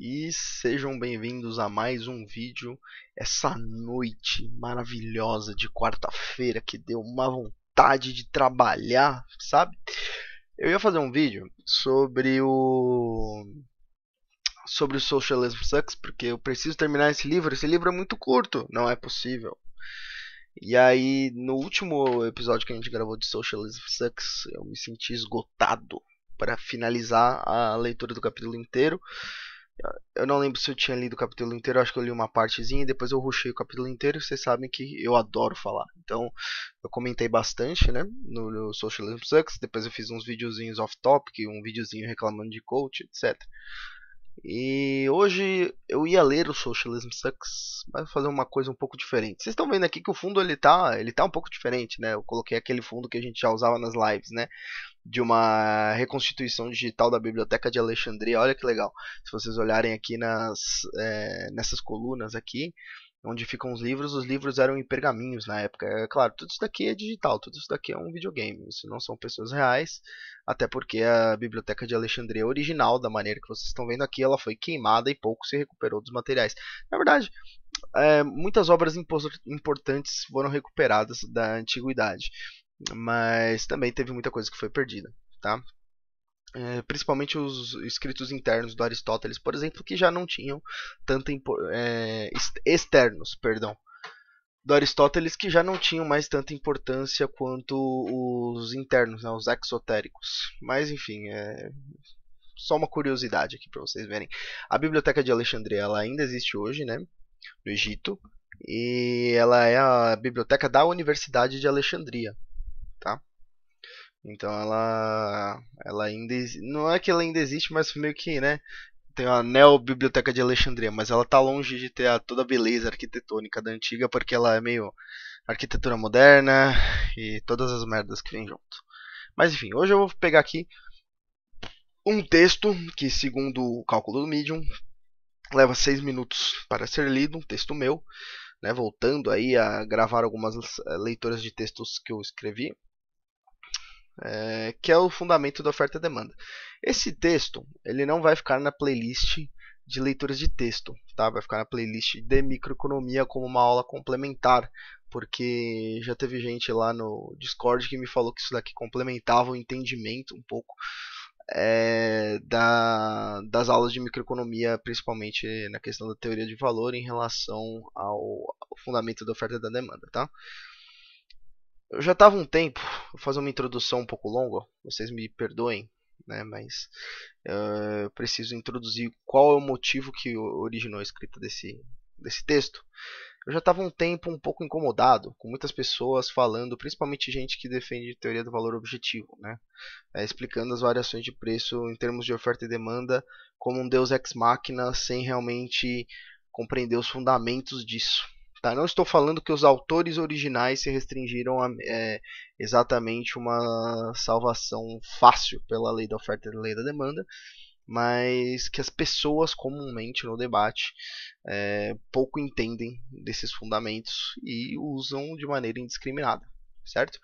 e sejam bem-vindos a mais um vídeo. Essa noite maravilhosa de quarta-feira que deu uma vontade de trabalhar, sabe? Eu ia fazer um vídeo sobre o sobre o Socialism Sucks, porque eu preciso terminar esse livro. Esse livro é muito curto, não é possível. E aí, no último episódio que a gente gravou de Socialism Sucks, eu me senti esgotado para finalizar a leitura do capítulo inteiro. Eu não lembro se eu tinha lido o capítulo inteiro, acho que eu li uma partezinha e depois eu rushei o capítulo inteiro. Vocês sabem que eu adoro falar. Então, eu comentei bastante, né, no, no Socialism Sucks. Depois eu fiz uns videozinhos off-topic, um videozinho reclamando de coach, etc. E hoje eu ia ler o Socialism Sucks, mas vou fazer uma coisa um pouco diferente. Vocês estão vendo aqui que o fundo ele tá, ele tá um pouco diferente, né? Eu coloquei aquele fundo que a gente já usava nas lives, né? de uma reconstituição digital da Biblioteca de Alexandria. Olha que legal. Se vocês olharem aqui nas, é, nessas colunas aqui, onde ficam os livros, os livros eram em pergaminhos na época. É claro, tudo isso daqui é digital, tudo isso daqui é um videogame. Isso não são pessoas reais, até porque a Biblioteca de Alexandria é original, da maneira que vocês estão vendo aqui, ela foi queimada e pouco se recuperou dos materiais. Na verdade, é, muitas obras impo importantes foram recuperadas da antiguidade mas também teve muita coisa que foi perdida, tá? É, principalmente os escritos internos do Aristóteles, por exemplo, que já não tinham tanto é, externos, perdão, do Aristóteles que já não tinham mais tanta importância quanto os internos, né, os exotéricos. Mas enfim, é só uma curiosidade aqui para vocês verem. A biblioteca de Alexandria ela ainda existe hoje, né, no Egito, e ela é a biblioteca da Universidade de Alexandria. Então ela ela ainda não é que ela ainda existe, mas meio que, né, tem a Neo Biblioteca de Alexandria, mas ela tá longe de ter a, toda a beleza arquitetônica da antiga, porque ela é meio arquitetura moderna e todas as merdas que vem junto. Mas enfim, hoje eu vou pegar aqui um texto que, segundo o cálculo do Medium, leva 6 minutos para ser lido, um texto meu, né, voltando aí a gravar algumas eh, leituras de textos que eu escrevi é, que é o fundamento da oferta e demanda. Esse texto ele não vai ficar na playlist de leituras de texto, tá? Vai ficar na playlist de microeconomia como uma aula complementar, porque já teve gente lá no Discord que me falou que isso daqui complementava o entendimento um pouco é, da, das aulas de microeconomia, principalmente na questão da teoria de valor em relação ao fundamento da oferta e da demanda, tá? Eu já estava um tempo, vou fazer uma introdução um pouco longa, vocês me perdoem, né, mas uh, eu preciso introduzir qual é o motivo que originou a escrita desse, desse texto. Eu já estava um tempo um pouco incomodado com muitas pessoas falando, principalmente gente que defende teoria do valor objetivo, né, é, explicando as variações de preço em termos de oferta e demanda como um deus ex machina sem realmente compreender os fundamentos disso. Tá? Não estou falando que os autores originais se restringiram a é, exatamente uma salvação fácil pela lei da oferta e lei da demanda, mas que as pessoas comumente no debate é, pouco entendem desses fundamentos e usam de maneira indiscriminada, certo?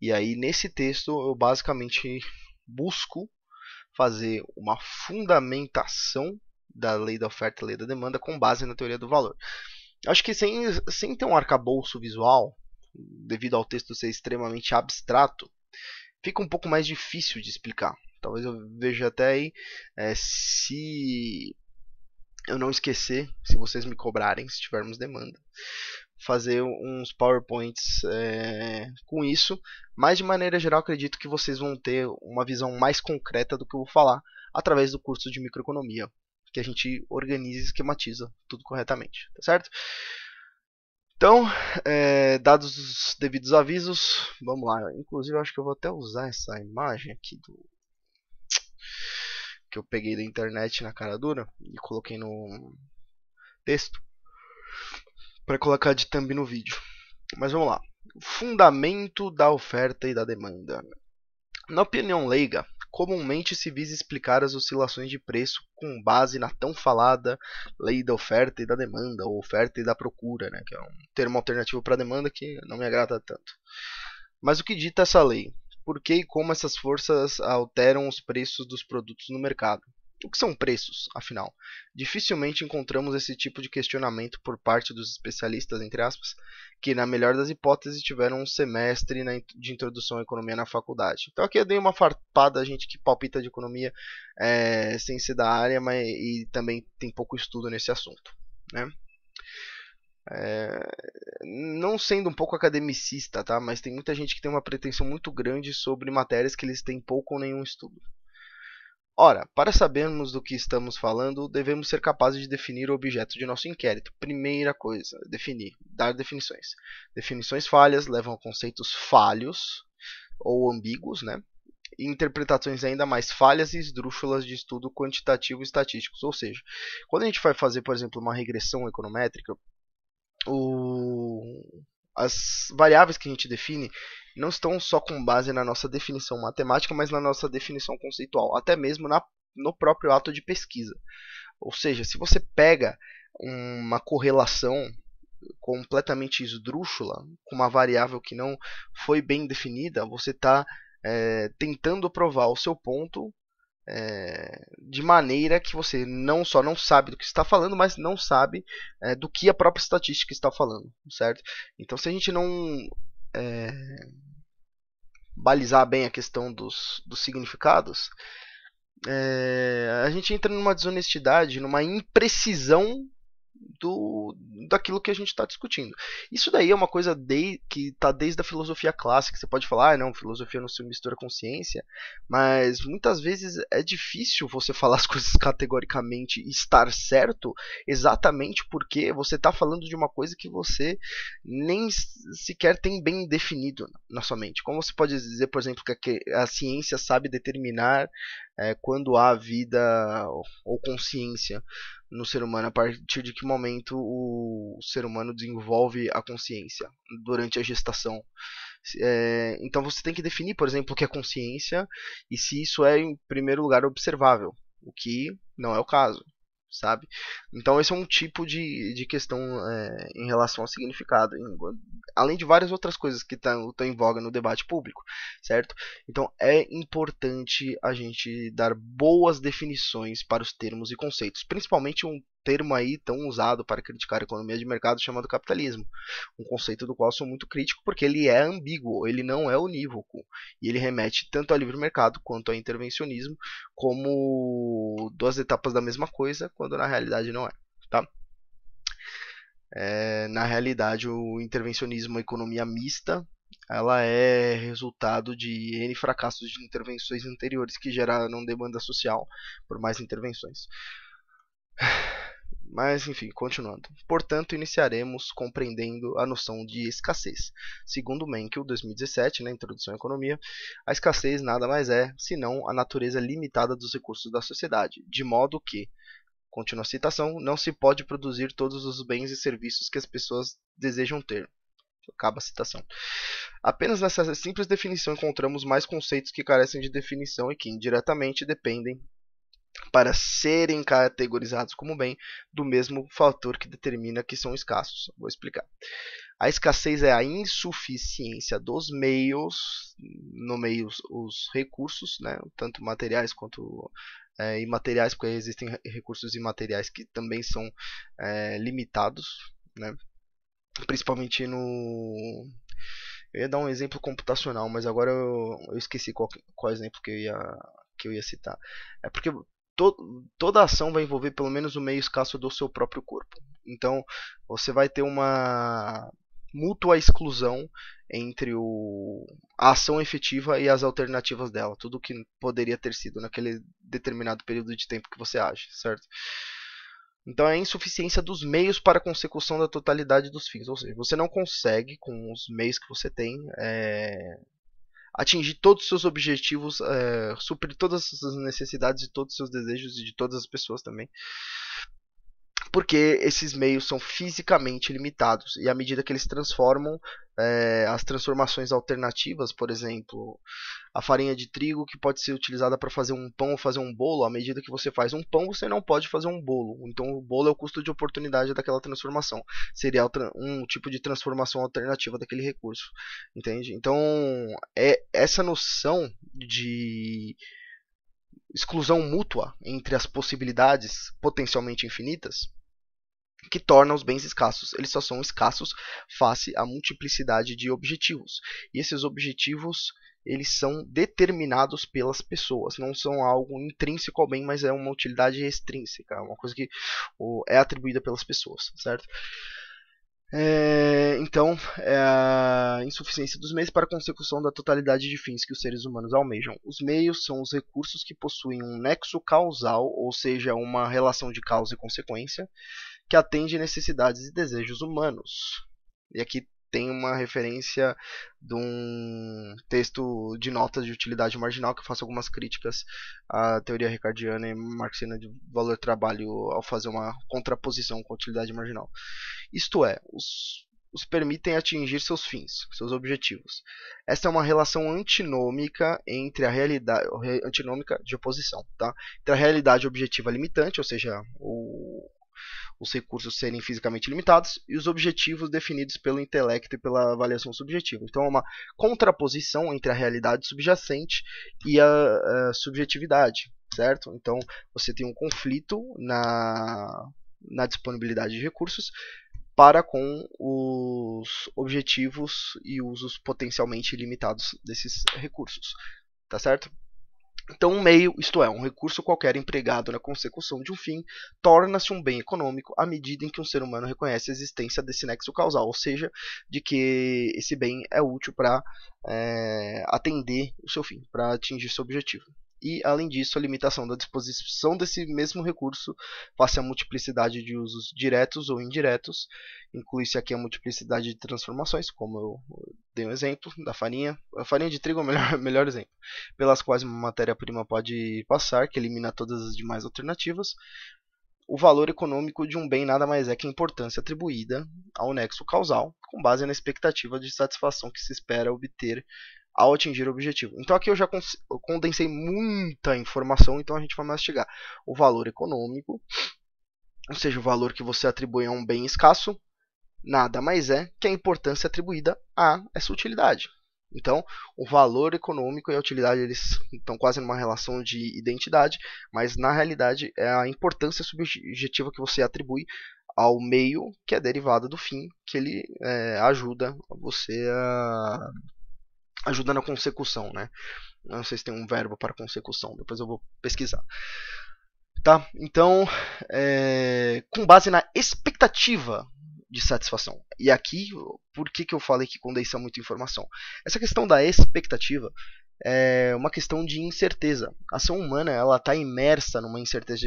E aí nesse texto eu basicamente busco fazer uma fundamentação da lei da oferta e lei da demanda com base na teoria do valor. Acho que sem, sem ter um arcabouço visual, devido ao texto ser extremamente abstrato, fica um pouco mais difícil de explicar. Talvez eu veja até aí é, se eu não esquecer, se vocês me cobrarem, se tivermos demanda, fazer uns PowerPoints é, com isso. Mas de maneira geral, acredito que vocês vão ter uma visão mais concreta do que eu vou falar através do curso de microeconomia que a gente organiza e esquematiza tudo corretamente, tá certo? Então, é, dados os devidos avisos, vamos lá. Inclusive, acho que eu vou até usar essa imagem aqui do que eu peguei da internet na cara dura e coloquei no texto para colocar de thumb no vídeo. Mas vamos lá. fundamento da oferta e da demanda. Na opinião leiga, comumente se visa explicar as oscilações de preço com base na tão falada lei da oferta e da demanda, ou oferta e da procura, né, que é um termo alternativo para demanda que não me agrada tanto. Mas o que dita essa lei? Por que e como essas forças alteram os preços dos produtos no mercado? O que são preços, afinal? Dificilmente encontramos esse tipo de questionamento por parte dos especialistas, entre aspas, que, na melhor das hipóteses, tiveram um semestre de introdução à economia na faculdade. Então, aqui eu dei uma farpada a gente que palpita de economia é, sem ser da área mas, e também tem pouco estudo nesse assunto. Né? É, não sendo um pouco academicista, tá? mas tem muita gente que tem uma pretensão muito grande sobre matérias que eles têm pouco ou nenhum estudo. Ora, para sabermos do que estamos falando, devemos ser capazes de definir o objeto de nosso inquérito. Primeira coisa, definir, dar definições. Definições falhas levam a conceitos falhos ou ambíguos, né? E interpretações ainda mais falhas e esdrúxulas de estudo quantitativo e estatísticos. Ou seja, quando a gente vai fazer, por exemplo, uma regressão econométrica, o as variáveis que a gente define não estão só com base na nossa definição matemática, mas na nossa definição conceitual, até mesmo na, no próprio ato de pesquisa. Ou seja, se você pega uma correlação completamente esdrúxula, com uma variável que não foi bem definida, você está é, eh, tentando provar o seu ponto é, de maneira que você não só não sabe do que está falando, mas não sabe é, do que a própria estatística está falando, certo? Então, se a gente não é, balizar bem a questão dos, dos significados, é, a gente entra numa desonestidade, numa imprecisão do daquilo que a gente está discutindo. Isso daí é uma coisa de, que está desde a filosofia clássica. Você pode falar, ah, não, filosofia não se mistura com ciência, mas muitas vezes é difícil você falar as coisas categoricamente e estar certo, exatamente porque você está falando de uma coisa que você nem sequer tem bem definido na sua mente. Como você pode dizer, por exemplo, que a ciência sabe determinar é, quando há vida ou consciência? no ser humano a partir de que momento o ser humano desenvolve a consciência durante a gestação. É, então você tem que definir, por exemplo, o que é consciência e se isso é, em primeiro lugar, observável, o que não é o caso sabe? Então esse é um tipo de, de questão é, em relação ao significado, em, além de várias outras coisas que estão tá, em voga no debate público, certo? Então é importante a gente dar boas definições para os termos e conceitos, principalmente um termo aí tão usado para criticar a economia de mercado chamado capitalismo, um conceito do qual sou muito crítico porque ele é ambíguo, ele não é unívoco e ele remete tanto ao livre mercado quanto ao intervencionismo como duas etapas da mesma coisa, quando na realidade não é, tá? É, na realidade, o intervencionismo, a economia mista, ela é resultado de N fracassos de intervenções anteriores que geraram demanda social por mais intervenções. Mas, enfim, continuando. Portanto, iniciaremos compreendendo a noção de escassez. Segundo Mankiw 2017, na Introdução à Economia, a escassez nada mais é senão a natureza limitada dos recursos da sociedade, de modo que, continua a citação, não se pode produzir todos os bens e serviços que as pessoas desejam ter. Acaba a citação. Apenas nessa simples definição encontramos mais conceitos que carecem de definição e que indiretamente dependem para serem categorizados como bem, do mesmo fator que determina que são escassos. Vou explicar. A escassez é a insuficiência dos meios, no meio os, recursos, né, tanto materiais quanto é, imateriais, porque existem recursos imateriais que também são é, limitados, né, principalmente no. Eu ia dar um exemplo computacional, mas agora eu, eu esqueci qual, qual exemplo que eu ia que eu ia citar. É porque to toda ação vai envolver pelo menos o meio escasso do seu próprio corpo. Então, você vai ter uma mútua exclusão entre o, a ação efetiva e as alternativas dela, tudo que poderia ter sido naquele determinado período de tempo que você age, certo? Então é a insuficiência dos meios para a consecução da totalidade dos fins, ou seja, você não consegue com os meios que você tem é, atingir todos os seus objetivos, é, suprir todas as suas necessidades e todos os seus desejos e de todas as pessoas também porque esses meios são fisicamente limitados e à medida que eles transformam é, as transformações alternativas, por exemplo, a farinha de trigo que pode ser utilizada para fazer um pão ou fazer um bolo, à medida que você faz um pão, você não pode fazer um bolo. Então, o bolo é o custo de oportunidade daquela transformação. Seria um tipo de transformação alternativa daquele recurso, entende? Então, é essa noção de exclusão mútua entre as possibilidades potencialmente infinitas que torna os bens escassos. Eles só são escassos face à multiplicidade de objetivos. E esses objetivos eles são determinados pelas pessoas, não são algo intrínseco ao bem, mas é uma utilidade extrínseca, uma coisa que é atribuída pelas pessoas, certo? É, então, é a insuficiência dos meios para a consecução da totalidade de fins que os seres humanos almejam. Os meios são os recursos que possuem um nexo causal, ou seja, uma relação de causa e consequência, que atende necessidades e desejos humanos. E aqui tem uma referência de um texto de notas de utilidade marginal que eu faço algumas críticas à teoria ricardiana e marxiana de valor trabalho ao fazer uma contraposição com a utilidade marginal. Isto é, os, os permitem atingir seus fins, seus objetivos. Esta é uma relação antinômica entre a realidade antinômica de oposição, tá? Entre a realidade objetiva limitante, ou seja, o os recursos serem fisicamente limitados e os objetivos definidos pelo intelecto e pela avaliação subjetiva. Então, é uma contraposição entre a realidade subjacente e a, a subjetividade, certo? Então, você tem um conflito na, na disponibilidade de recursos para com os objetivos e usos potencialmente limitados desses recursos, tá certo? Então, um meio, isto é, um recurso qualquer empregado na consecução de um fim, torna-se um bem econômico à medida em que um ser humano reconhece a existência desse nexo causal, ou seja, de que esse bem é útil para é, eh, atender o seu fim, para atingir seu objetivo e, além disso, a limitação da disposição desse mesmo recurso face à multiplicidade de usos diretos ou indiretos. Inclui-se aqui a multiplicidade de transformações, como eu dei um exemplo da farinha. A farinha de trigo é o melhor, melhor exemplo, pelas quais uma matéria-prima pode passar, que elimina todas as demais alternativas. O valor econômico de um bem nada mais é que a importância atribuída ao nexo causal, com base na expectativa de satisfação que se espera obter ao atingir o objetivo. Então aqui eu já condensei muita informação, então a gente vai mastigar o valor econômico, ou seja, o valor que você atribui a um bem escasso, nada mais é que a importância atribuída a essa utilidade. Então, o valor econômico e a utilidade eles estão quase numa relação de identidade, mas na realidade é a importância subjetiva que você atribui ao meio que é derivada do fim que ele é, ajuda você a ajudando a consecução, né? Não sei se tem um verbo para consecução, depois eu vou pesquisar. Tá? Então, é, com base na expectativa de satisfação. E aqui, por que, que eu falei que condensa muita informação? Essa questão da expectativa é uma questão de incerteza. A ação humana ela está imersa numa incerteza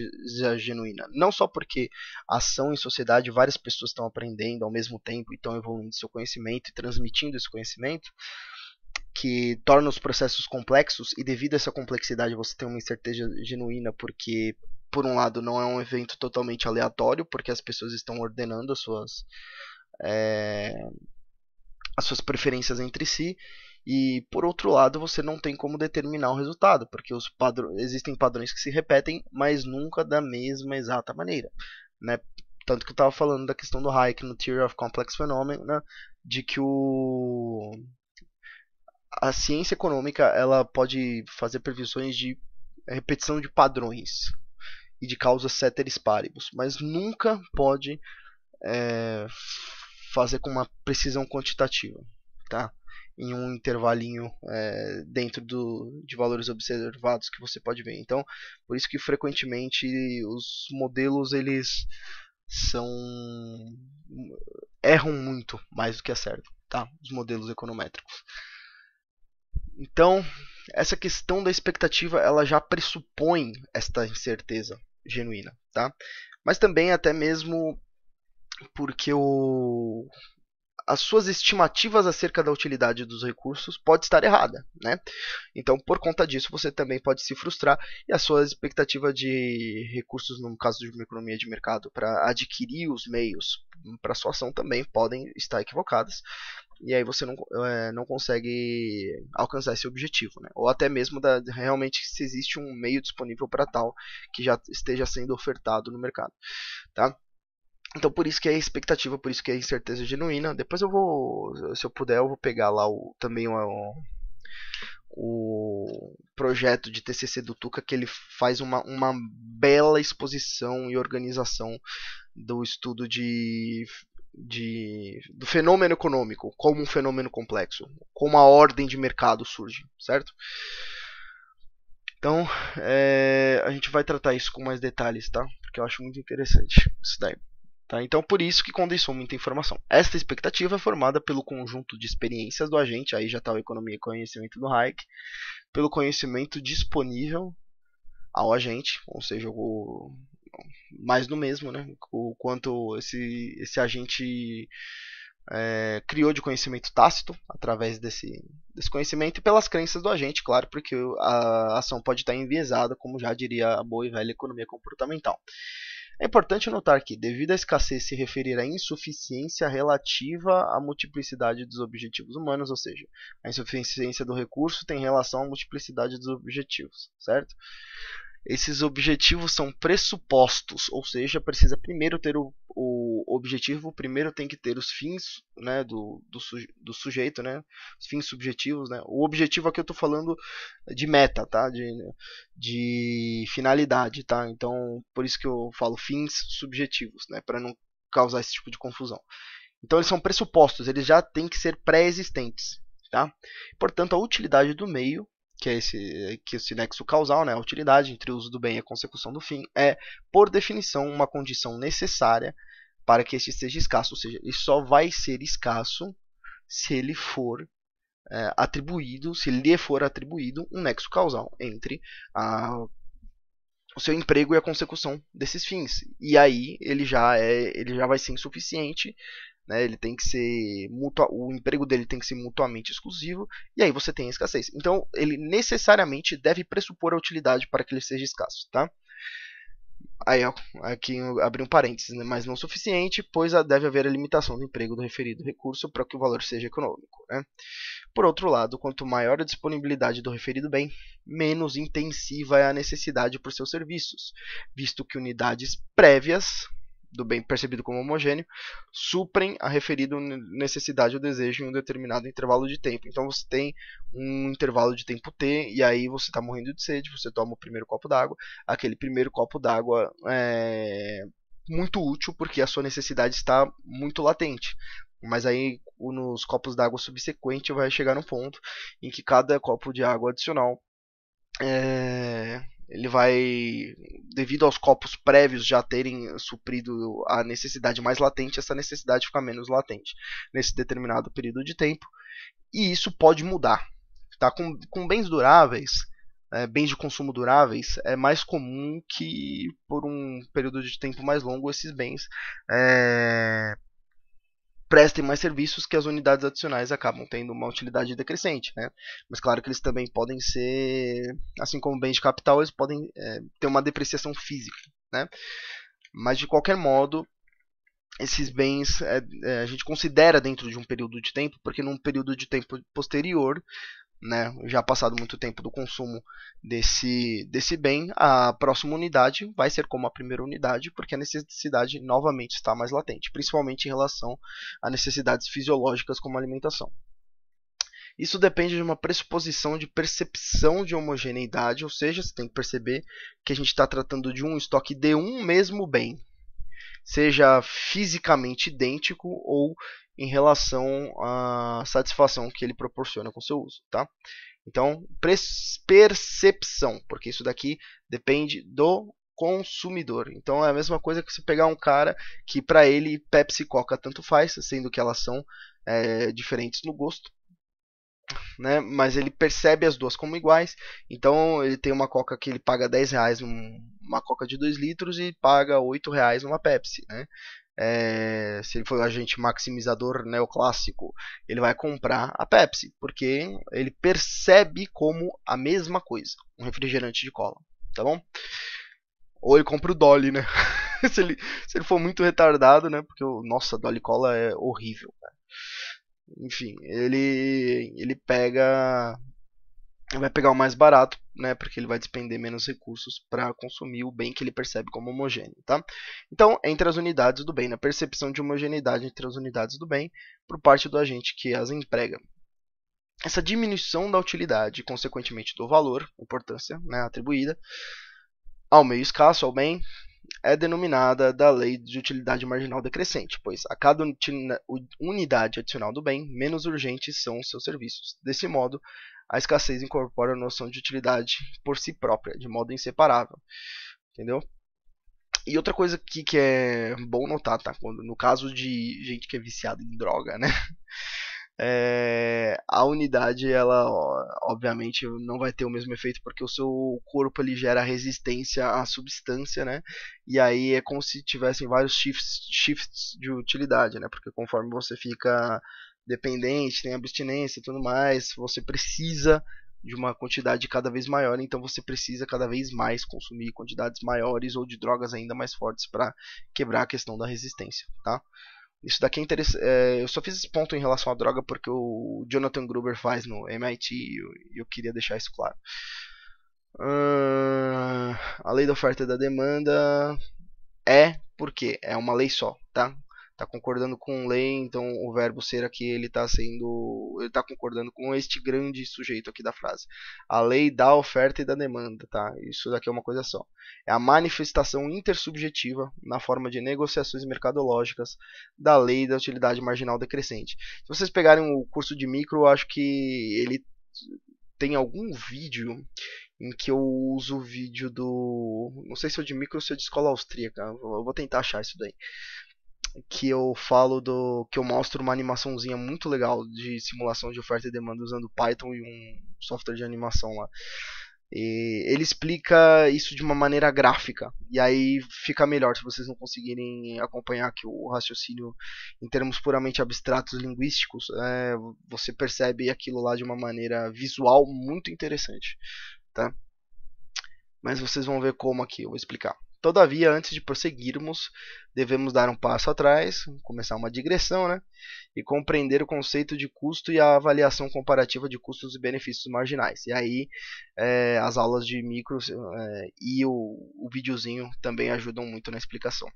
genuína. Não só porque ação em sociedade, várias pessoas estão aprendendo ao mesmo tempo e estão evoluindo seu conhecimento e transmitindo esse conhecimento, que torna os processos complexos e devido a essa complexidade você tem uma incerteza genuína porque por um lado não é um evento totalmente aleatório porque as pessoas estão ordenando as suas é, as suas preferências entre si e por outro lado você não tem como determinar o resultado porque os padrões existem padrões que se repetem mas nunca da mesma exata maneira né tanto que eu estava falando da questão do Hayek no Theory of Complex Phenomena de que o a ciência econômica ela pode fazer previsões de é, repetição de padrões e de causas ceteris paribus, mas nunca pode é, fazer com uma precisão quantitativa, tá? Em um intervalinho é, dentro do, de valores observados que você pode ver. Então, por isso que frequentemente os modelos eles são erram muito mais do que acertam, tá? Os modelos econométricos. Então, essa questão da expectativa, ela já pressupõe esta incerteza genuína, tá? Mas também até mesmo porque o as suas estimativas acerca da utilidade dos recursos pode estar errada, né? Então, por conta disso, você também pode se frustrar e a sua expectativa de recursos, no caso de uma economia de mercado, para adquirir os meios hum, para sua ação também podem estar equivocadas e aí você não, é, não consegue alcançar esse objetivo, né? Ou até mesmo da, realmente se existe um meio disponível para tal que já esteja sendo ofertado no mercado, tá? Então por isso que é expectativa, por isso que é incerteza genuína. Depois eu vou, se eu puder, eu vou pegar lá o, também o, o projeto de TCC do Tuca que ele faz uma, uma bela exposição e organização do estudo de de, do fenômeno econômico como um fenômeno complexo, como a ordem de mercado surge, certo? Então, é, a gente vai tratar isso com mais detalhes, tá? Porque eu acho muito interessante isso daí. Tá? Então, por isso que condensou muita informação. Esta expectativa é formada pelo conjunto de experiências do agente, aí já está o economia e conhecimento do Hayek, pelo conhecimento disponível ao agente, ou seja, o, mais do mesmo, né? O quanto esse, esse agente é, criou de conhecimento tácito através desse, desse conhecimento e pelas crenças do agente, claro, porque a ação pode estar enviesada, como já diria a boa e velha economia comportamental. É importante notar que, devido à escassez se referir à insuficiência relativa à multiplicidade dos objetivos humanos, ou seja, a insuficiência do recurso tem relação à multiplicidade dos objetivos, certo? Esses objetivos são pressupostos, ou seja, precisa primeiro ter o, o objetivo, primeiro tem que ter os fins né, do, do, do sujeito, né, os fins subjetivos. Né. O objetivo aqui eu estou falando de meta, tá, de, de finalidade. Tá? Então, por isso que eu falo fins subjetivos, né, para não causar esse tipo de confusão. Então, eles são pressupostos, eles já têm que ser pré-existentes. Tá? Portanto, a utilidade do meio que é esse, que esse nexo causal, né, a utilidade entre o uso do bem e a consecução do fim, é, por definição, uma condição necessária para que este seja escasso. Ou seja, ele só vai ser escasso se ele for é, atribuído, se lhe for atribuído um nexo causal entre a, o seu emprego e a consecução desses fins. E aí ele já, é, ele já vai ser insuficiente né? Ele tem que ser mutua, o emprego dele tem que ser mutuamente exclusivo e aí você tem a escassez. Então ele necessariamente deve pressupor a utilidade para que ele seja escasso, tá? Aí aqui abri um parênteses, né? mas não suficiente, pois deve haver a limitação do emprego do referido recurso para que o valor seja econômico. Né? Por outro lado, quanto maior a disponibilidade do referido bem, menos intensiva é a necessidade por seus serviços, visto que unidades prévias do bem percebido como homogêneo suprem a referida necessidade ou desejo em um determinado intervalo de tempo. Então você tem um intervalo de tempo T e aí você está morrendo de sede, você toma o primeiro copo d'água, aquele primeiro copo d'água é muito útil porque a sua necessidade está muito latente. Mas aí nos copos d'água subsequente vai chegar num ponto em que cada copo de água adicional é, ele vai, devido aos copos prévios já terem suprido a necessidade mais latente, essa necessidade fica menos latente nesse determinado período de tempo. E isso pode mudar. Tá? Com, com bens duráveis, é, bens de consumo duráveis, é mais comum que por um período de tempo mais longo esses bens é, prestem mais serviços que as unidades adicionais acabam tendo uma utilidade decrescente, né? Mas claro que eles também podem ser, assim como bens de capital, eles podem é, ter uma depreciação física, né? Mas de qualquer modo, esses bens é, é, a gente considera dentro de um período de tempo, porque num período de tempo posterior né, já passado muito tempo do consumo desse, desse bem, a próxima unidade vai ser como a primeira unidade, porque a necessidade novamente está mais latente, principalmente em relação a necessidades fisiológicas como alimentação. Isso depende de uma pressuposição de percepção de homogeneidade, ou seja, você tem que perceber que a gente está tratando de um estoque de um mesmo bem, seja fisicamente idêntico ou em relação à satisfação que ele proporciona com seu uso, tá? Então, percepção, porque isso daqui depende do consumidor. Então é a mesma coisa que você pegar um cara que para ele Pepsi e Coca tanto faz, sendo que elas são é, diferentes no gosto, né? Mas ele percebe as duas como iguais. Então ele tem uma Coca que ele paga 10 reais uma Coca de 2 litros e paga 8 reais uma Pepsi, né? é, se ele for o agente maximizador neoclássico, ele vai comprar a Pepsi, porque ele percebe como a mesma coisa, um refrigerante de cola, tá bom? Ou ele compra o Dolly, né? se, ele, se ele for muito retardado, né? Porque, nossa, Dolly Cola é horrível, né? Enfim, ele, ele pega vai pegar o mais barato, né, porque ele vai despender menos recursos para consumir o bem que ele percebe como homogêneo, tá? Então, entre as unidades do bem, na percepção de homogeneidade entre as unidades do bem, por parte do agente que as emprega. Essa diminuição da utilidade, consequentemente do valor, importância né, atribuída, ao meio escasso, ao bem, é denominada da lei de utilidade marginal decrescente, pois a cada unidade adicional do bem, menos urgentes são os seus serviços. Desse modo, a escassez incorpora a noção de utilidade por si própria, de modo inseparável. Entendeu? E outra coisa aqui que é bom notar, tá? Quando, no caso de gente que é viciada em droga, né? É, a unidade, ela obviamente não vai ter o mesmo efeito porque o seu corpo ele gera resistência à substância, né? E aí é como se tivessem vários shifts, shifts de utilidade, né? Porque conforme você fica dependente, tem abstinência e tudo mais, você precisa de uma quantidade cada vez maior, então você precisa cada vez mais consumir quantidades maiores ou de drogas ainda mais fortes para quebrar a questão da resistência, tá? Isso daqui é interessante. É, eu só fiz esse ponto em relação à droga porque o Jonathan Gruber faz no MIT e eu, eu, queria deixar isso claro. Uh, a lei da oferta e da demanda é porque é uma lei só, tá? está concordando com lei, então o verbo ser aqui ele está sendo, ele está concordando com este grande sujeito aqui da frase. A lei da oferta e da demanda, tá? Isso daqui é uma coisa só. É a manifestação intersubjetiva na forma de negociações mercadológicas da lei da utilidade marginal decrescente. Se vocês pegarem o curso de micro, eu acho que ele tem algum vídeo em que eu uso o vídeo do. Não sei se é de micro ou se é de escola austríaca. Eu vou tentar achar isso daí que eu falo do que eu mostro uma animaçãozinha muito legal de simulação de oferta e demanda usando Python e um software de animação lá. E ele explica isso de uma maneira gráfica e aí fica melhor se vocês não conseguirem acompanhar aqui o raciocínio em termos puramente abstratos linguísticos. É, você percebe aquilo lá de uma maneira visual muito interessante, tá? Mas vocês vão ver como aqui eu vou explicar. Todavia, antes de prosseguirmos, devemos dar um passo atrás, começar uma digressão, né? E compreender o conceito de custo e a avaliação comparativa de custos e benefícios marginais. E aí, é, as aulas de micro é, e o, o videozinho também ajudam muito na explicação.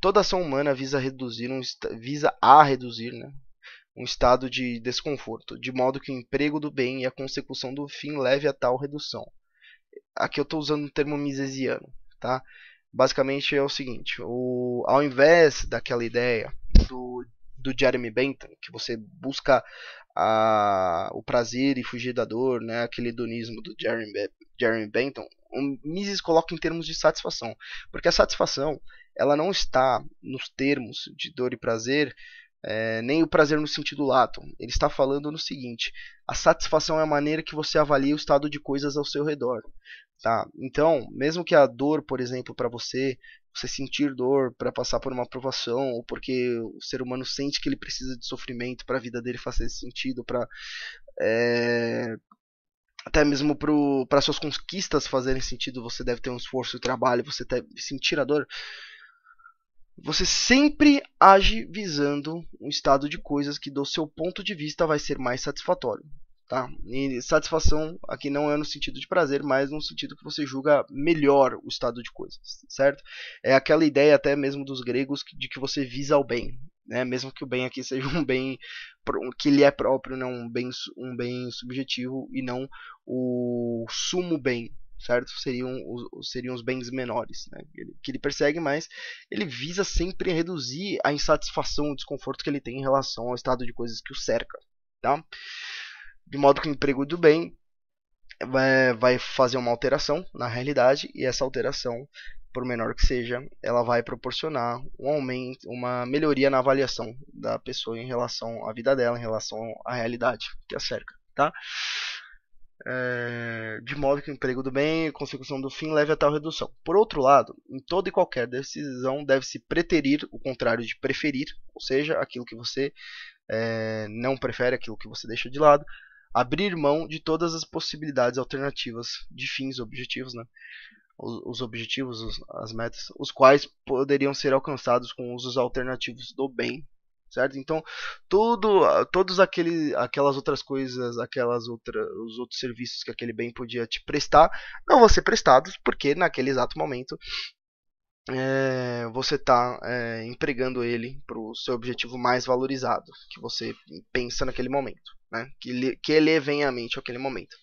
Toda ação humana visa reduzir um, visa a reduzir, né? um estado de desconforto, de modo que o emprego do bem e a consecução do fim leve a tal redução. Aqui eu estou usando o termo misesiano, tá? Basicamente é o seguinte, o, ao invés daquela ideia do, do Jeremy Bentham, que você busca a, o prazer e fugir da dor, né? aquele hedonismo do Jeremy, Jeremy Bentham, o Mises coloca em termos de satisfação, porque a satisfação ela não está nos termos de dor e prazer é, nem o prazer no sentido lato. Ele está falando no seguinte: a satisfação é a maneira que você avalia o estado de coisas ao seu redor. Tá? Então, mesmo que a dor, por exemplo, para você, você sentir dor para passar por uma aprovação, ou porque o ser humano sente que ele precisa de sofrimento para a vida dele fazer sentido, para é, até mesmo para suas conquistas fazerem sentido, você deve ter um esforço e um trabalho, você deve sentir a dor. Você sempre age visando um estado de coisas que, do seu ponto de vista, vai ser mais satisfatório. Tá? E satisfação aqui não é no sentido de prazer, mas no sentido que você julga melhor o estado de coisas, certo? É aquela ideia até mesmo dos gregos de que você visa o bem, né? Mesmo que o bem aqui seja um bem que lhe é próprio, não né? um bem, um bem subjetivo e não o sumo bem, certo? Seriam os, seriam os bens menores, né? que ele persegue, mas ele visa sempre reduzir a insatisfação, o desconforto que ele tem em relação ao estado de coisas que o cerca, tá? De modo que o emprego do bem eh, vai fazer uma alteração na realidade e essa alteração por menor que seja, ela vai proporcionar um aumento, uma melhoria na avaliação da pessoa em relação à vida dela, em relação à realidade que a cerca, tá? é, de modo que o emprego do bem e a consecução do fim leve a tal redução. Por outro lado, em toda e qualquer decisão deve-se preterir o contrário de preferir, ou seja, aquilo que você é, não prefere, aquilo que você deixa de lado, abrir mão de todas as possibilidades alternativas de fins, objetivos, né? os, objetivos, as metas, os quais poderiam ser alcançados com usos alternativos do bem certo? Então, tudo, ah, todos aquele, aquelas outras coisas, aquelas outra, os outros serviços que aquele bem podia te prestar, não vão ser prestados, porque naquele exato momento é, você está é, eh, empregando ele para o seu objetivo mais valorizado, que você pensa naquele momento, né? que, que ele vem à mente naquele momento.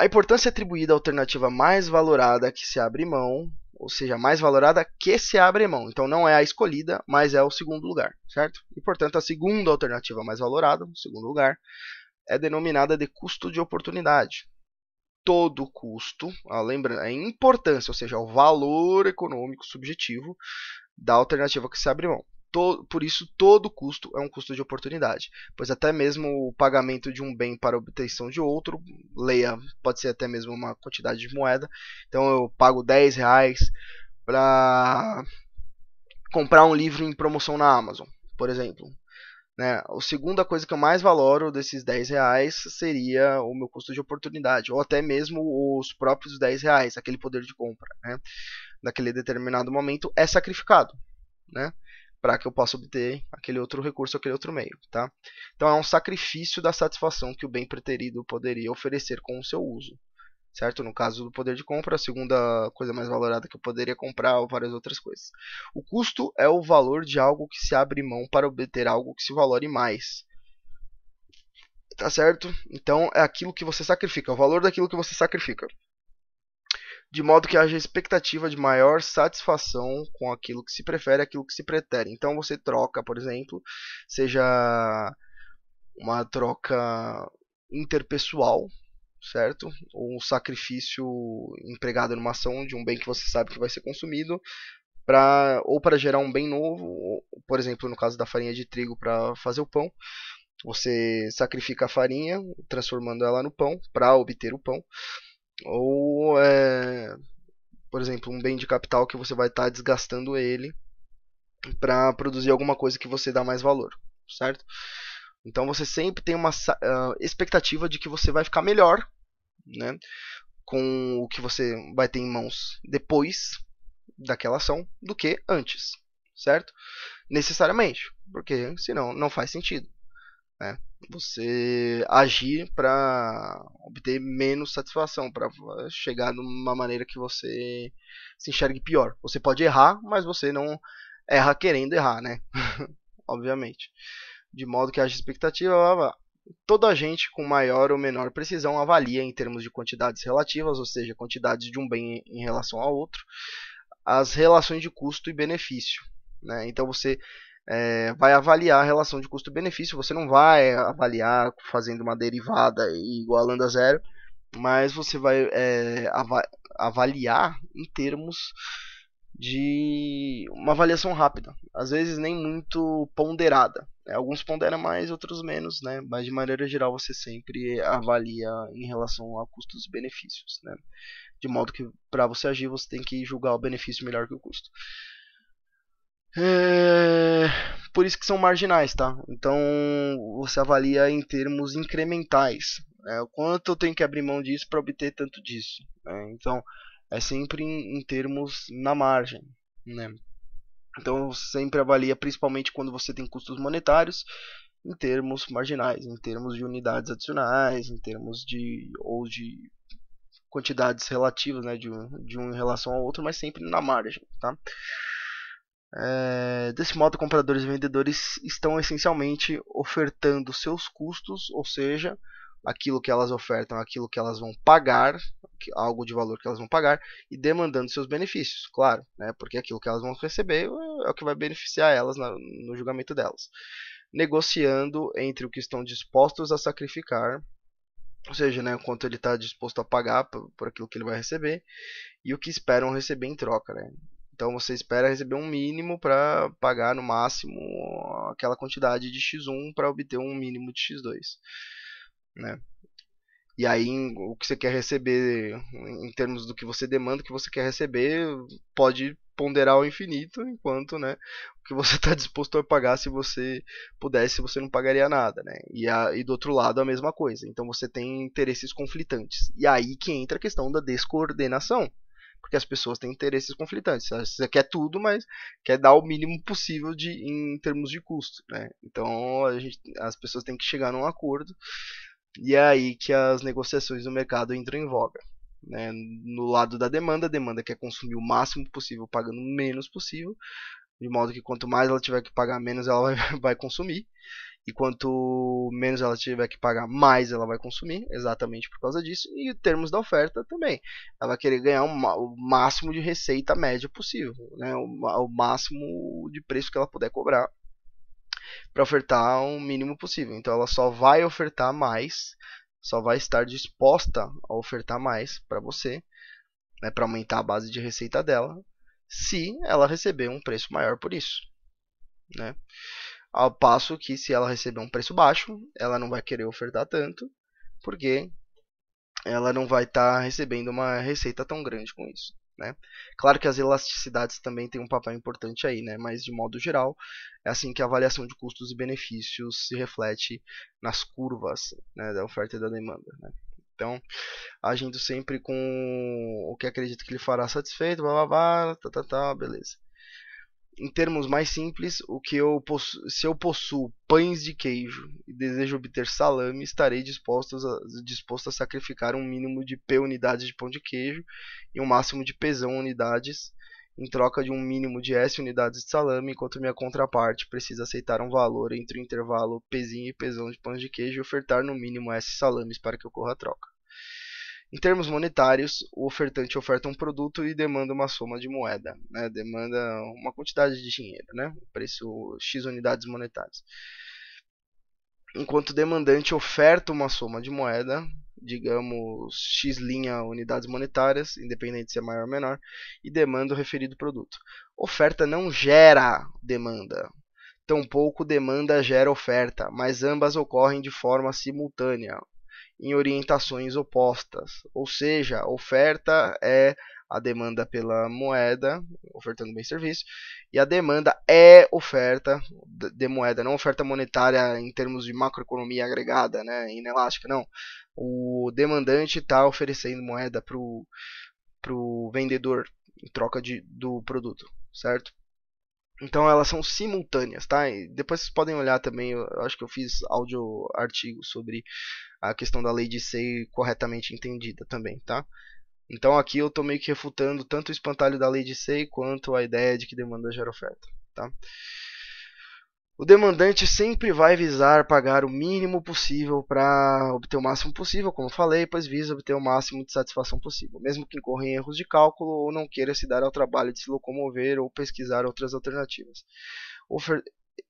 A importância é atribuída à alternativa mais valorada que se abre mão ou seja, mais valorada que se abre mão. Então não é a escolhida, mas é o segundo lugar, certo? E portanto a segunda alternativa mais valorada, o segundo lugar, é denominada de custo de oportunidade. Todo custo, lembrando a importância, ou seja, o valor econômico subjetivo da alternativa que se abre mão. To, por isso, todo custo é um custo de oportunidade, pois até mesmo o pagamento de um bem para obtenção de outro, leia, pode ser até mesmo uma quantidade de moeda. Então, eu pago 10 reais para comprar um livro em promoção na Amazon, por exemplo. Né? A segunda coisa que eu mais valoro desses 10 reais seria o meu custo de oportunidade, ou até mesmo os próprios 10 reais, aquele poder de compra, né? naquele determinado momento, é sacrificado. Né? para que eu possa obter aquele outro recurso, aquele outro meio, tá? Então é um sacrifício da satisfação que o bem preterido poderia oferecer com o seu uso, certo? No caso do poder de compra, a segunda coisa mais valorada que eu poderia comprar ou várias outras coisas. O custo é o valor de algo que se abre mão para obter algo que se valore mais. Tá certo? Então é aquilo que você sacrifica, é o valor daquilo que você sacrifica de modo que haja expectativa de maior satisfação com aquilo que se prefere, aquilo que se pretere. Então você troca, por exemplo, seja uma troca interpessoal, certo? Ou um sacrifício empregado numa ação de um bem que você sabe que vai ser consumido para ou para gerar um bem novo, ou, por exemplo, no caso da farinha de trigo para fazer o pão, você sacrifica a farinha, transformando ela no pão para obter o pão ou é, por exemplo, um bem de capital que você vai estar tá desgastando ele para produzir alguma coisa que você dá mais valor, certo? Então você sempre tem uma uh, expectativa de que você vai ficar melhor, né? Com o que você vai ter em mãos depois daquela ação do que antes, certo? Necessariamente, porque senão não faz sentido né? Você agir para obter menos satisfação, para chegar de uma maneira que você se enxergue pior. Você pode errar, mas você não erra querendo errar, né? Obviamente. De modo que a expectativa, toda a gente com maior ou menor precisão avalia em termos de quantidades relativas, ou seja, quantidades de um bem em relação ao outro, as relações de custo e benefício. Né? Então você é, vai avaliar a relação de custo-benefício. Você não vai avaliar fazendo uma derivada e igualando a zero, mas você vai é, avaliar em termos de uma avaliação rápida, às vezes nem muito ponderada. É, alguns ponderam mais, outros menos, né? Mas de maneira geral você sempre avalia em relação a custos e benefícios, né? De modo que para você agir você tem que julgar o benefício melhor que o custo. É, por isso que são marginais, tá? Então você avalia em termos incrementais. Né? O quanto eu tenho que abrir mão disso para obter tanto disso. Né? Então é sempre em, em termos na margem. Né? Então sempre avalia, principalmente quando você tem custos monetários, em termos marginais, em termos de unidades adicionais, em termos de ou de quantidades relativas, né, de um, de um em relação ao outro, mas sempre na margem, tá? É, desse modo, compradores e vendedores estão essencialmente ofertando seus custos, ou seja, aquilo que elas ofertam, aquilo que elas vão pagar, algo de valor que elas vão pagar, e demandando seus benefícios, claro, né, porque aquilo que elas vão receber é, é o que vai beneficiar elas no julgamento delas. Negociando entre o que estão dispostos a sacrificar ou seja, né, quanto ele está disposto a pagar por, por, aquilo que ele vai receber e o que esperam receber em troca. Né? Então você espera receber um mínimo para pagar no máximo aquela quantidade de x1 para obter um mínimo de x2. Né? E aí o que você quer receber em termos do que você demanda, o que você quer receber, pode ponderar ao infinito, enquanto né, o que você está disposto a pagar, se você pudesse, você não pagaria nada. Né? E, a, e do outro lado, a mesma coisa. Então você tem interesses conflitantes. E aí que entra a questão da descoordenação porque as pessoas têm interesses conflitantes. Você quer tudo, mas quer dar o mínimo possível de, em termos de custo. Né? Então a gente, as pessoas têm que chegar num acordo e é aí que as negociações do mercado entram em voga. Né? No lado da demanda, a demanda quer consumir o máximo possível, pagando o menos possível, de modo que quanto mais ela tiver que pagar, menos ela vai, vai consumir. E quanto menos ela tiver que pagar, mais ela vai consumir, exatamente por causa disso. E em termos da oferta também. Ela vai querer ganhar o máximo de receita média possível, né? o máximo de preço que ela puder cobrar para ofertar o um mínimo possível. Então ela só vai ofertar mais, só vai estar disposta a ofertar mais para você, né, para aumentar a base de receita dela, se ela receber um preço maior por isso. Né? Ao passo que se ela receber um preço baixo, ela não vai querer ofertar tanto, porque ela não vai estar tá recebendo uma receita tão grande com isso. Né? Claro que as elasticidades também têm um papel importante aí, né? mas de modo geral, é assim que a avaliação de custos e benefícios se reflete nas curvas né, da oferta e da demanda. Né? Então, agindo sempre com o que acredito que ele fará satisfeito, blá blá blá, tá, tá, tá, beleza em termos mais simples, o que eu se eu possuo pães de queijo e desejo obter salame, estarei disposto a, disposto a sacrificar um mínimo de P unidades de pão de queijo e um máximo de P unidades em troca de um mínimo de S unidades de salame, enquanto minha contraparte precisa aceitar um valor entre o intervalo P e P de pães de queijo e ofertar no mínimo S salames para que ocorra a troca. Em termos monetários, o ofertante oferta um produto e demanda uma soma de moeda, né? demanda uma quantidade de dinheiro, né? preço X unidades monetárias. Enquanto o demandante oferta uma soma de moeda, digamos X linha unidades monetárias, independente se é maior ou menor, e demanda o referido produto. Oferta não gera demanda, tampouco demanda gera oferta, mas ambas ocorrem de forma simultânea em orientações opostas, ou seja, oferta é a demanda pela moeda, ofertando bem serviço, e a demanda é oferta de moeda, não oferta monetária em termos de macroeconomia agregada, né, inelástica, não. O demandante está oferecendo moeda para o vendedor em troca de, do produto, certo? Então elas são simultâneas, tá? E depois vocês podem olhar também, eu acho que eu fiz áudio artigo sobre a questão da lei de Say corretamente entendida também, tá? Então aqui eu estou meio que refutando tanto o espantalho da lei de Say quanto a ideia de que demanda gera oferta, tá? o demandante sempre vai visar pagar o mínimo possível para obter o máximo possível, como falei, pois visa obter o máximo de satisfação possível, mesmo que incorra em erros de cálculo ou não queira se dar ao trabalho de se locomover ou pesquisar outras alternativas. Ofer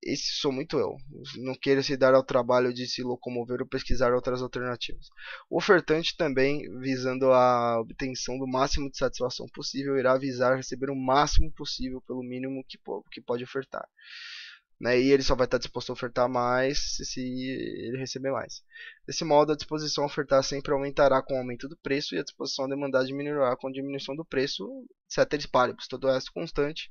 esse sou muito eu. Não queira se dar ao trabalho de se locomover ou pesquisar outras alternativas. O ofertante também, visando a obtenção do máximo de satisfação possível, irá visar receber o máximo possível pelo mínimo que pode ofertar. Né, e ele só vai estar disposto a ofertar mais se ele receber mais. Desse modo, a disposição a ofertar sempre aumentará com o aumento do preço e a disposição a demandar diminuirá com a diminuição do preço, ceteris paribus, todo o resto constante,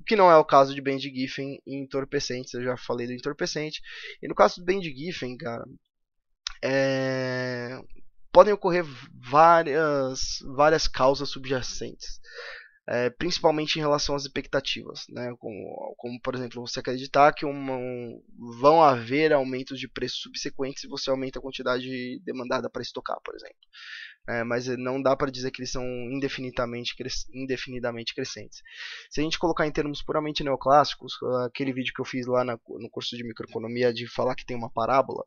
o que não é o caso de bem de Giffen e entorpecentes, eu já falei do entorpecente. E no caso do bem de Giffen, cara, é... podem ocorrer várias, várias causas subjacentes é, principalmente em relação às expectativas, né? como, como por exemplo você acreditar que um, vão haver aumentos de preços subsequentes se você aumenta a quantidade demandada para estocar, por exemplo. É, mas não dá para dizer que eles são indefinidamente, indefinidamente crescentes. Se a gente colocar em termos puramente neoclássicos, aquele vídeo que eu fiz lá na, no curso de microeconomia de falar que tem uma parábola,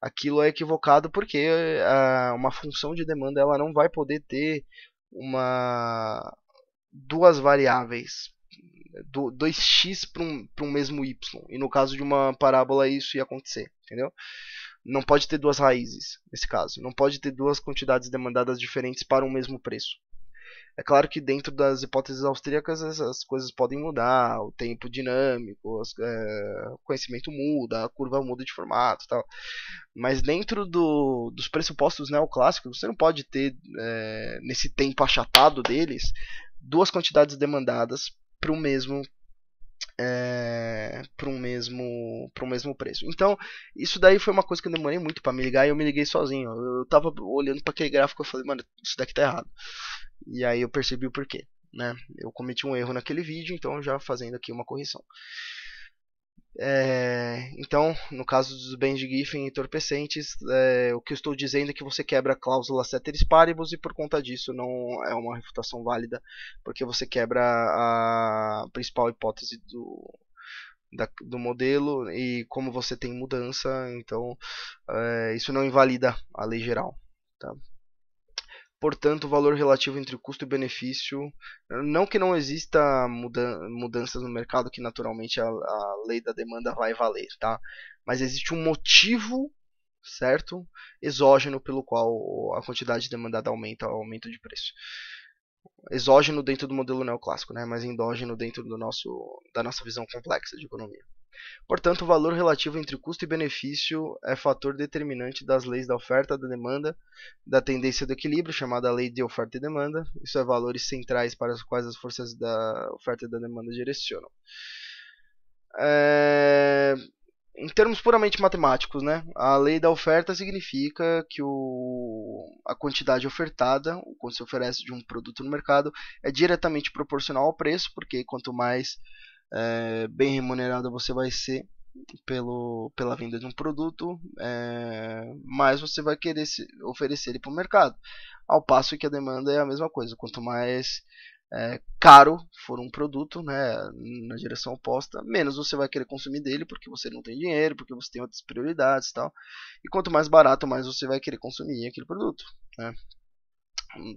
aquilo é equivocado porque a, é, uma função de demanda ela não vai poder ter uma duas variáveis, 2x para um, um mesmo y. E no caso de uma parábola isso ia acontecer, entendeu? Não pode ter duas raízes, nesse caso. Não pode ter duas quantidades demandadas diferentes para um mesmo preço. É claro que dentro das hipóteses austríacas as coisas podem mudar, o tempo dinâmico, é, o conhecimento muda, a curva muda de formato tal. Mas dentro do, dos pressupostos neoclássicos, você não pode ter, é, nesse tempo achatado deles, duas quantidades demandadas para o mesmo é, para o mesmo para o mesmo preço. Então isso daí foi uma coisa que eu demorei muito para me ligar e eu me liguei sozinho. Eu, eu tava olhando para aquele gráfico e falei, mano, isso daqui tá errado. E aí eu percebi o porquê, né? Eu cometi um erro naquele vídeo, então já fazendo aqui uma correção. É, então, no caso dos bens de Giffen entorpecentes, é, o que eu estou dizendo é que você quebra a cláusula ceteris paribus e por conta disso não é uma refutação válida, porque você quebra a principal hipótese do, da, do modelo e como você tem mudança, então é, isso não invalida a lei geral. Tá? portanto, o valor relativo entre custo e benefício. Não que não exista mudanças no mercado, que naturalmente a, a, lei da demanda vai valer, tá? Mas existe um motivo, certo? Exógeno pelo qual a quantidade demandada aumenta, aumento de preço. Exógeno dentro do modelo neoclássico, né? mas endógeno dentro do nosso, da nossa visão complexa de economia. Portanto, o valor relativo entre custo e benefício é fator determinante das leis da oferta, da demanda, da tendência do equilíbrio, chamada lei de oferta e demanda. Isso é valores centrais para os quais as forças da oferta e da demanda direcionam. É... Em termos puramente matemáticos, né? a lei da oferta significa que o... a quantidade ofertada, o quanto se oferece de um produto no mercado, é diretamente proporcional ao preço, porque quanto mais é, bem remunerada você vai ser pelo, pela venda de um produto, é, mais você vai querer se, oferecer ele para o mercado. Ao passo que a demanda é a mesma coisa, quanto mais é, caro for um produto, né, na direção oposta, menos você vai querer consumir dele porque você não tem dinheiro, porque você tem outras prioridades e tal. E quanto mais barato, mais você vai querer consumir aquele produto. Né?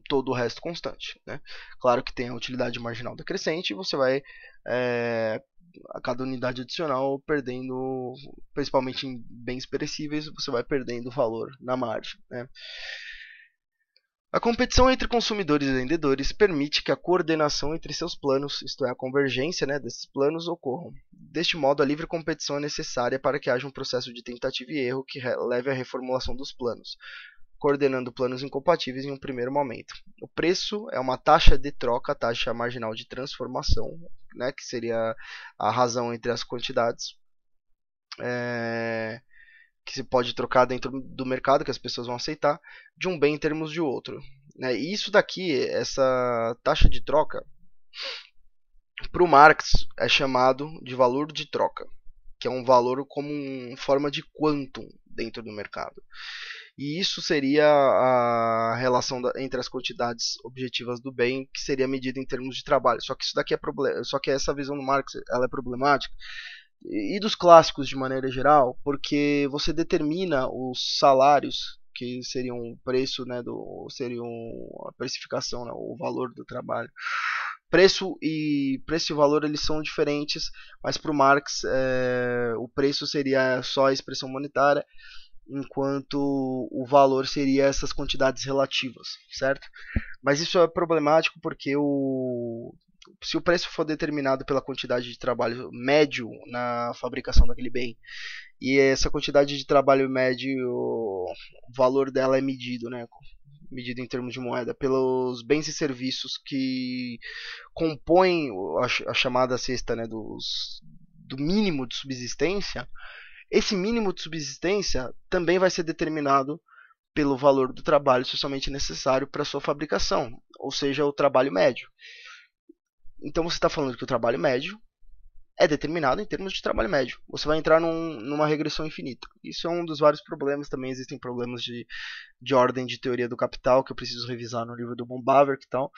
todo o resto constante. Né? Claro que tem a utilidade marginal decrescente, e você vai é, a cada unidade adicional perdendo, principalmente em bens perecíveis, você vai perdendo valor na margem. Né? A competição entre consumidores e vendedores permite que a coordenação entre seus planos, isto é, a convergência né, desses planos, ocorra. Deste modo, a livre competição é necessária para que haja um processo de tentativa e erro que leve à reformulação dos planos, coordenando planos incompatíveis em um primeiro momento. O preço é uma taxa de troca, taxa marginal de transformação, né, que seria a razão entre as quantidades é, que se pode trocar dentro do mercado, que as pessoas vão aceitar, de um bem em termos de outro. Né? E isso daqui, essa taxa de troca, para o Marx é chamado de valor de troca, que é um valor como uma forma de quantum dentro do mercado. E isso seria a relação da, entre as quantidades objetivas do bem, que seria medida em termos de trabalho. Só que isso daqui é problema, só que essa visão do Marx ela é problemática e dos clássicos de maneira geral, porque você determina os salários que seriam o preço, né, do seriam a precificação, né, o valor do trabalho. Preço e preço e valor eles são diferentes, mas para o Marx é, o preço seria só a expressão monetária enquanto o valor seria essas quantidades relativas, certo? Mas isso é problemático porque o se o preço for determinado pela quantidade de trabalho médio na fabricação daquele bem e essa quantidade de trabalho médio o valor dela é medido, né? Medido em termos de moeda pelos bens e serviços que compõem a chamada cesta, né? Dos, do mínimo de subsistência esse mínimo de subsistência também vai ser determinado pelo valor do trabalho socialmente necessário para sua fabricação, ou seja, o trabalho médio. Então você está falando que o trabalho médio é determinado em termos de trabalho médio. Você vai entrar num, numa regressão infinita. Isso é um dos vários problemas. Também existem problemas de, de ordem de teoria do capital que eu preciso revisar no livro do Bombaver e tal.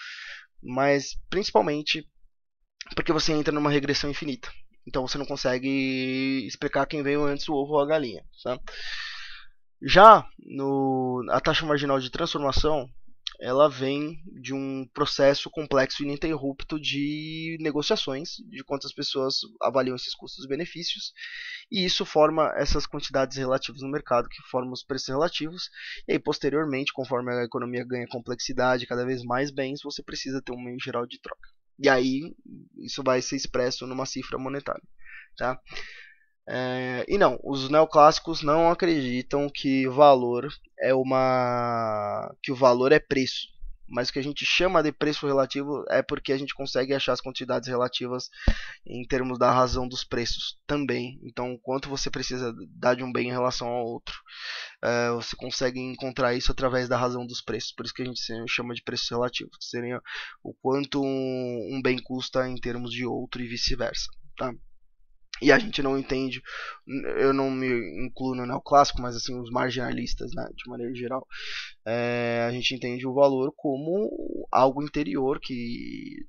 Mas principalmente porque você entra numa regressão infinita. Então você não consegue explicar quem veio antes, o ovo ou a galinha. sabe? Já no, a taxa marginal de transformação, ela vem de um processo complexo e ininterrupto de negociações, de quantas pessoas avaliam esses custos e benefícios, e isso forma essas quantidades relativas no mercado, que formam os preços relativos, e aí, posteriormente, conforme a economia ganha complexidade, cada vez mais bens, você precisa ter um meio geral de troca. E aí isso vai ser expresso numa cifra monetária. Tá? É, e não, os neoclássicos não acreditam que valor é uma que o valor é preço, mas o que a gente chama de preço relativo é porque a gente consegue achar as quantidades relativas em termos da razão dos preços também. Então, quanto você precisa dar de um bem em relação ao outro, é, você consegue encontrar isso através da razão dos preços. Por isso que a gente chama de preço relativo, que seria o quanto um bem custa em termos de outro e vice-versa. Tá? e a gente não entende, eu não me incluo no neoclássico, mas assim, os marginalistas, né, de maneira geral, é, a gente entende o valor como algo interior, que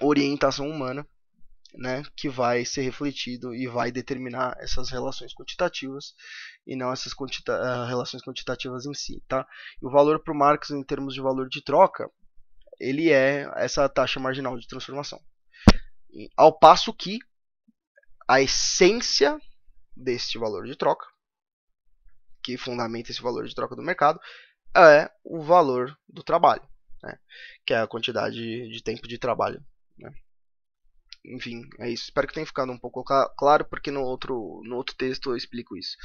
orientação humana, né, que vai ser refletido e vai determinar essas relações quantitativas e não essas quantita ah, relações quantitativas em si, tá? E o valor para o Marx em termos de valor de troca, ele é essa taxa marginal de transformação. Ao passo que a essência deste valor de troca, que fundamenta esse valor de troca do mercado, é o valor do trabalho, né? que é a quantidade de tempo de trabalho. Né? Enfim, é isso. Espero que tenha ficado um pouco claro, porque no outro, no outro texto eu explico isso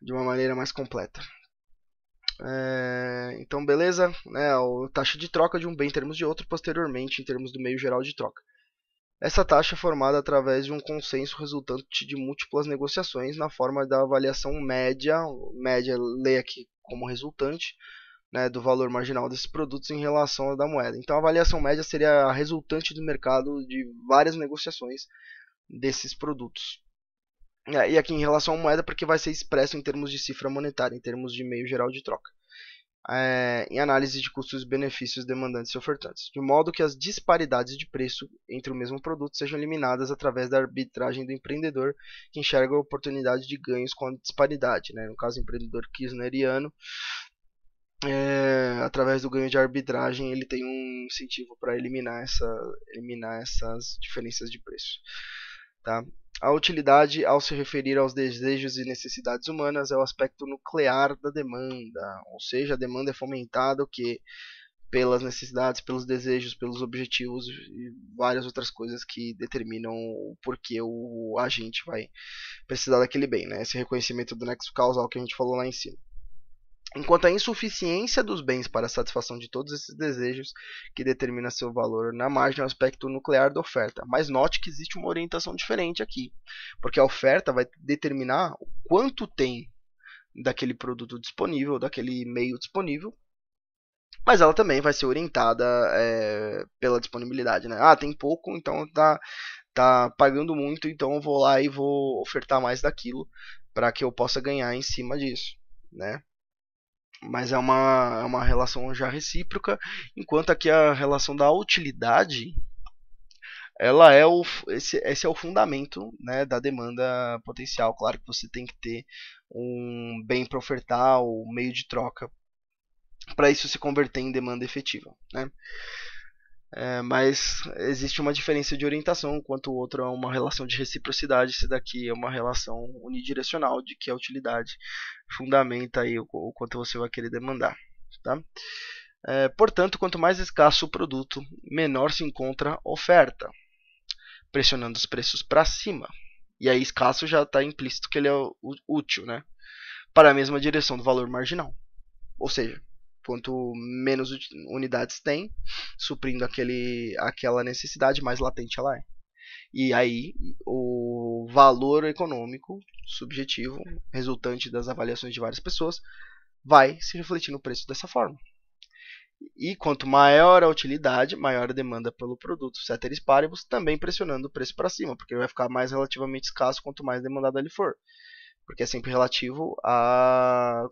de uma maneira mais completa. É, então, beleza? Né, a taxa de troca de um bem em termos de outro, posteriormente em termos do meio geral de troca. Essa taxa é formada através de um consenso resultante de múltiplas negociações na forma da avaliação média, média leia aqui como resultante, né, do valor marginal desses produtos em relação à da moeda. Então a avaliação média seria a resultante do mercado de várias negociações desses produtos. E aqui em relação à moeda, porque vai ser expresso em termos de cifra monetária, em termos de meio geral de troca é, em análise de custos-benefícios e demandantes e ofertantes, de modo que as disparidades de preço entre o mesmo produto sejam eliminadas através da arbitragem do empreendedor que enxerga a oportunidade de ganhos com a disparidade, né? no caso empreendedor kirchneriano, é, através do ganho de arbitragem ele tem um incentivo para eliminar, essa, eliminar essas diferenças de preço. Tá? A utilidade, ao se referir aos desejos e necessidades humanas, é o aspecto nuclear da demanda, ou seja, a demanda é fomentada o pelas necessidades, pelos desejos, pelos objetivos e várias outras coisas que determinam o porquê o agente vai precisar daquele bem, né? Esse reconhecimento do nexo causal que a gente falou lá em cima enquanto a insuficiência dos bens para a satisfação de todos esses desejos que determina seu valor na margem ao é aspecto nuclear da oferta. Mas note que existe uma orientação diferente aqui, porque a oferta vai determinar o quanto tem daquele produto disponível, daquele meio disponível, mas ela também vai ser orientada é, pela disponibilidade, né? Ah, tem pouco, então tá tá pagando muito, então eu vou lá e vou ofertar mais daquilo para que eu possa ganhar em cima disso, né? mas é uma, é uma relação já recíproca, enquanto aqui a relação da utilidade ela é o esse, esse é o fundamento né, da demanda potencial. Claro que você tem que ter um bem para ofertar, um meio de troca para isso se converter em demanda efetiva. Né? É, mas existe uma diferença de orientação, enquanto o outro é uma relação de reciprocidade, esse daqui é uma relação unidirecional, de que a utilidade fundamenta aí o, o quanto você vai querer demandar. Tá? É, portanto, quanto mais escasso o produto, menor se encontra a oferta, pressionando os preços para cima. E aí, escasso já está implícito que ele é útil né? para a mesma direção do valor marginal. Ou seja, Quanto menos unidades tem, suprindo aquele, aquela necessidade, mais latente ela é. E aí, o valor econômico subjetivo, hum. resultante das avaliações de várias pessoas, vai se refletir no preço dessa forma. E quanto maior a utilidade, maior a demanda pelo produto, ceteris paribus, também pressionando o preço para cima, porque ele vai ficar mais relativamente escasso quanto mais demandado ele for. Porque é sempre relativo a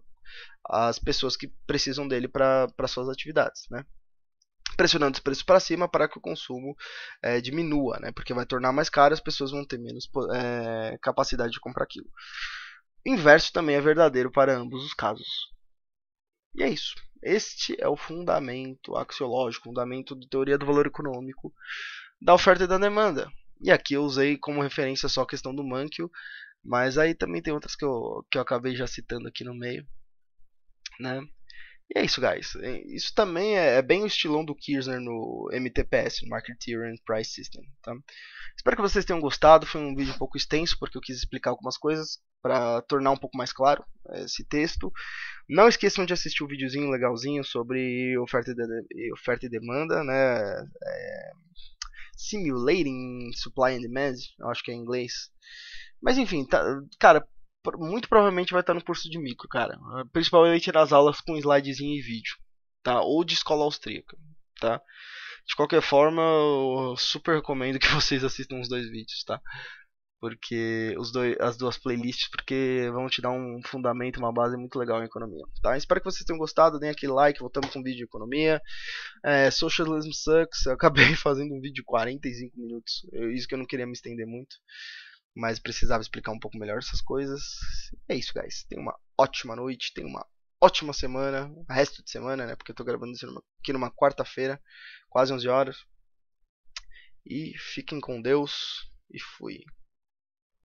as pessoas que precisam dele para suas atividades, né? pressionando os preços para cima para que o consumo é, diminua, né? Porque vai tornar mais caro, as pessoas vão ter menos é, capacidade de comprar aquilo. O inverso também é verdadeiro para ambos os casos. E é isso. Este é o fundamento axiológico, fundamento da teoria do valor econômico da oferta e da demanda. E aqui eu usei como referência só a questão do Mankiw, mas aí também tem outras que eu, que eu acabei já citando aqui no meio né? E é isso, guys. Isso também é, é, bem o estilão do Kirsner no MTPS, Market and Price System. Tá? Espero que vocês tenham gostado. Foi um vídeo um pouco extenso, porque eu quis explicar algumas coisas para tornar um pouco mais claro eh, esse texto. Não esqueçam de assistir o um videozinho legalzinho sobre oferta e, de, oferta e demanda, né? É... Simulating Supply and Demand, eu acho que é em inglês. Mas enfim, tá, cara, muito provavelmente vai estar no curso de micro, cara. Principalmente nas aulas com slidezinho e vídeo, tá? Ou de escola austríaca, tá? De qualquer forma, eu super recomendo que vocês assistam os dois vídeos, tá? Porque os dois, as duas playlists, porque vão te dar um fundamento, uma base muito legal em economia, tá? Espero que vocês tenham gostado, deem aquele like, voltamos com um vídeo de economia. É, Socialism Sucks, eu acabei fazendo um vídeo de 45 minutos, eu, isso que eu não queria me estender muito mas precisava explicar um pouco melhor essas coisas. É isso, guys. Tenha uma ótima noite, tenha uma ótima semana, resto de semana, né? Porque eu tô gravando isso aqui numa quarta-feira, quase 11 horas. E fiquem com Deus e fui.